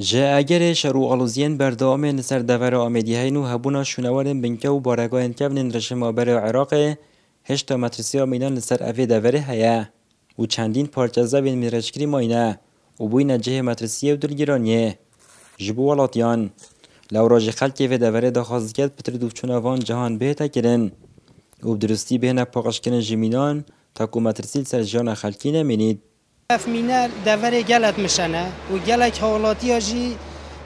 جه اگر شروع آلوزین بردوام سر دور آمدی نو هبونا شنوارن بنکه و بارگاهن کبنین رشم آبر عراق هشتا مترسی آمینا نسر اوی دوره هیا و چندین پارچه زبین میرشکری ماینه و بوی نجه مترسی و دلگیرانیه جبو والاتیان لو راج خلکی و دوره دخواست کرد پتر دوچونوان جهان بهتا کردن و درستی بهنه پاقش جمینان تا کو سر جان خلکی نمینید مینه دور گلت میشنه و گلک حالاتی حوالاتی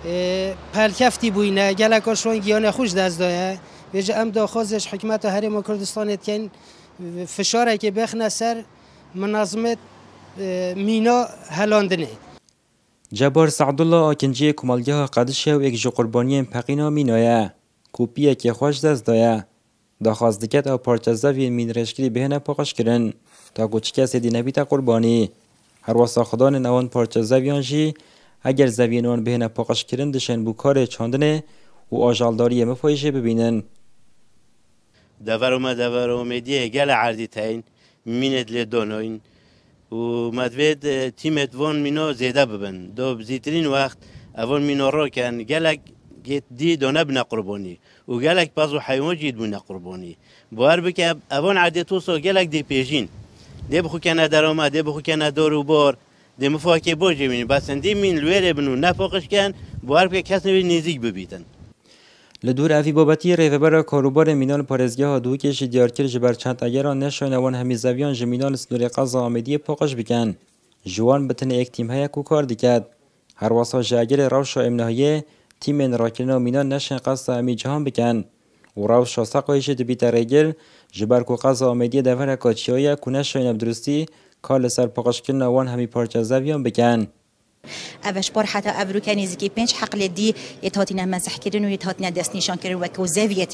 پرکفتی پلکفتی بوینه گلک آشوان گیانه خوش دست دایه بیجه ام داخوازش حکمت و کردستان اتکن فشاره که بخنه سر منظمت مینا هلاندنه جبار سعدالله آکنجی کمالگه قدشه و یک جو قربانی پقینا مینایه کوپیه که خوش دست دایه داخواز دکت او پارچزه وین مین بهنه پاقش کرن تا گوچکه سیدی نبیت قربانی هر نوان پارچه زویان جی اگر اگر زەویێنوان بهێنە پۆقشکردن دشن بو کار چاندنه و ئاژالداری ئەمە پۆیژێ ببینن دەڤەرمە گل گەلە عردیتین مینێت لێ دۆنۆین و مدوید تیم بۆن مینۆ زیده ببن دو بزیترین را کن گلک گیت دی دۆنە بنە قوربۆنی و گلک پاز و جید بوونە قوربۆنی بوار بکە اون عادێت و گلک دی پیجین دی بخو کنه در آمد دی بخو کنه و بار ده مفاکه بار بسن دی مین لویر بنو نفاقش کن با حرف که کس نوی نزیگ ببیتن لدور افی بابتی ریوبر کاروبار مینال پارزگاه دو که دیارکر جبر چند اگر نشانوان همی زویان جمینال سنور قضا آمدی پاقش بکن جوان بتن یک تیم های کو کار دیکد هر واسا جاگر روش و تیم راکرنا مینال نشن قصد همی جهان بکن و راو شاسا قایش دبی ترگل جبر کو قضا آمدیه دفن کاتیایا کنش شاین عبدالرستی کال سر پاقشکل نوان همی پارچه زویان بکن اوش بار حتی ابرو کنیزی که پنج حقل دی یتاتینا نمزح کردن و یتاتینا ندست نشان کردن و که زویت